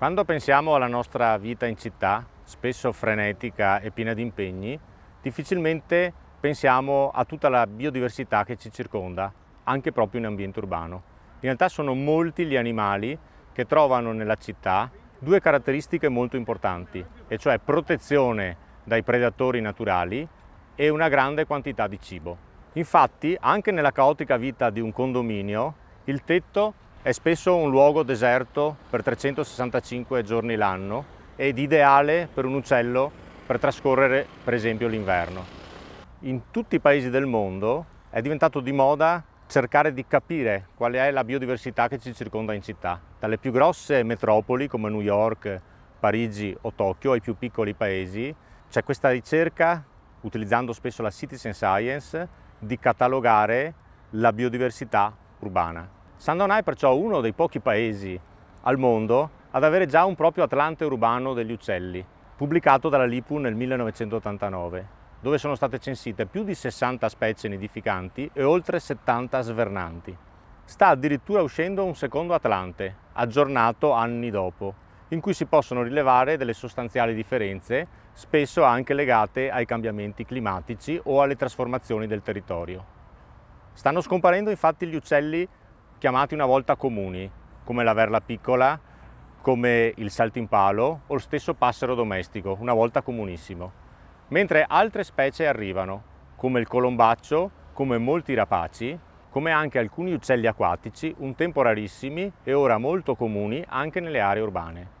Quando pensiamo alla nostra vita in città, spesso frenetica e piena di impegni, difficilmente pensiamo a tutta la biodiversità che ci circonda, anche proprio in ambiente urbano. In realtà sono molti gli animali che trovano nella città due caratteristiche molto importanti, e cioè protezione dai predatori naturali e una grande quantità di cibo. Infatti, anche nella caotica vita di un condominio, il tetto è spesso un luogo deserto per 365 giorni l'anno ed ideale per un uccello per trascorrere per esempio l'inverno. In tutti i paesi del mondo è diventato di moda cercare di capire qual è la biodiversità che ci circonda in città, dalle più grosse metropoli come New York, Parigi o Tokyo ai più piccoli paesi, c'è questa ricerca, utilizzando spesso la citizen science, di catalogare la biodiversità urbana. San Donà è perciò uno dei pochi paesi al mondo ad avere già un proprio atlante urbano degli uccelli, pubblicato dalla Lipu nel 1989, dove sono state censite più di 60 specie nidificanti e oltre 70 svernanti. Sta addirittura uscendo un secondo atlante, aggiornato anni dopo, in cui si possono rilevare delle sostanziali differenze, spesso anche legate ai cambiamenti climatici o alle trasformazioni del territorio. Stanno scomparendo infatti gli uccelli chiamati una volta comuni, come la verla piccola, come il saltimpalo o lo stesso passero domestico, una volta comunissimo. Mentre altre specie arrivano, come il colombaccio, come molti rapaci, come anche alcuni uccelli acquatici, un tempo rarissimi e ora molto comuni anche nelle aree urbane.